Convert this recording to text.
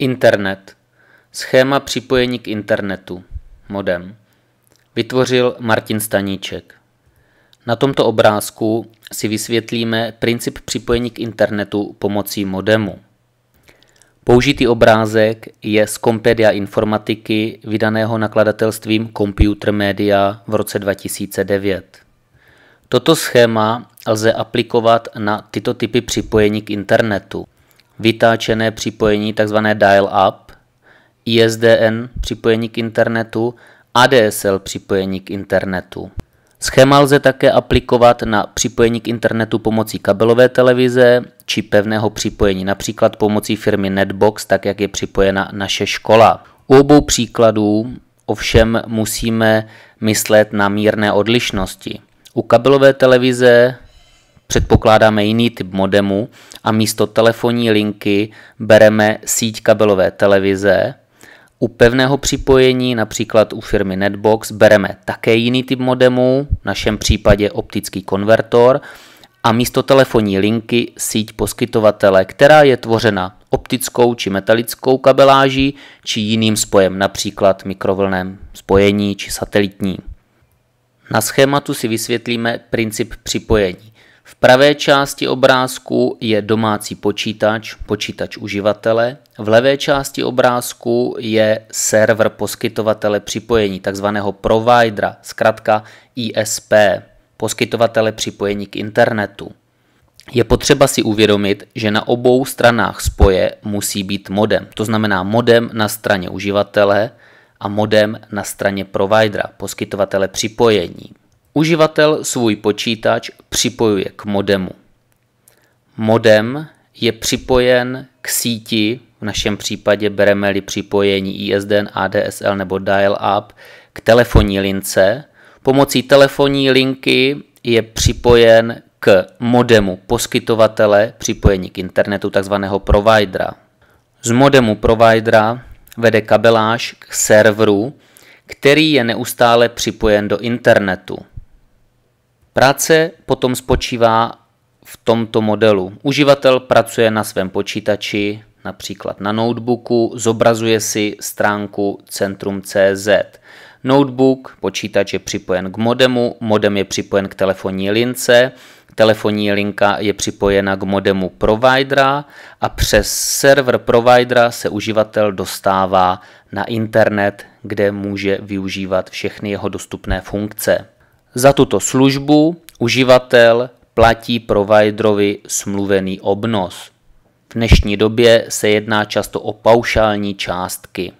Internet. Schéma připojení k internetu. Modem. Vytvořil Martin Staníček. Na tomto obrázku si vysvětlíme princip připojení k internetu pomocí modemu. Použitý obrázek je z Compedia informatiky vydaného nakladatelstvím Computer Media v roce 2009. Toto schéma lze aplikovat na tyto typy připojení k internetu vytáčené připojení, takzvané dial-up, ISDN připojení k internetu, ADSL připojení k internetu. Schéma lze také aplikovat na připojení k internetu pomocí kabelové televize či pevného připojení, například pomocí firmy Netbox, tak jak je připojena naše škola. U obou příkladů ovšem musíme myslet na mírné odlišnosti. U kabelové televize Předpokládáme jiný typ modemu a místo telefonní linky bereme síť kabelové televize. U pevného připojení, například u firmy Netbox, bereme také jiný typ modemu, v našem případě optický konvertor, a místo telefonní linky síť poskytovatele, která je tvořena optickou či metalickou kabeláží či jiným spojem, například mikrovlném spojení či satelitní. Na schématu si vysvětlíme princip připojení. V pravé části obrázku je domácí počítač, počítač uživatele. V levé části obrázku je server poskytovatele připojení, takzvaného providera, zkrátka ISP, poskytovatele připojení k internetu. Je potřeba si uvědomit, že na obou stranách spoje musí být modem, to znamená modem na straně uživatele a modem na straně providera, poskytovatele připojení. Uživatel svůj počítač připojuje k modemu. Modem je připojen k síti, v našem případě bereme-li připojení ISDN, ADSL nebo dial-up, k telefonní lince. Pomocí telefonní linky je připojen k modemu poskytovatele připojení k internetu, takzvaného providera. Z modemu providera vede kabeláž k serveru, který je neustále připojen do internetu. Práce potom spočívá v tomto modelu. Uživatel pracuje na svém počítači, například na notebooku, zobrazuje si stránku centrum.cz. Notebook, počítač je připojen k modemu, modem je připojen k telefonní lince, telefonní linka je připojena k modemu providera a přes server providera se uživatel dostává na internet, kde může využívat všechny jeho dostupné funkce. Za tuto službu uživatel platí providerovi smluvený obnos. V dnešní době se jedná často o paušální částky.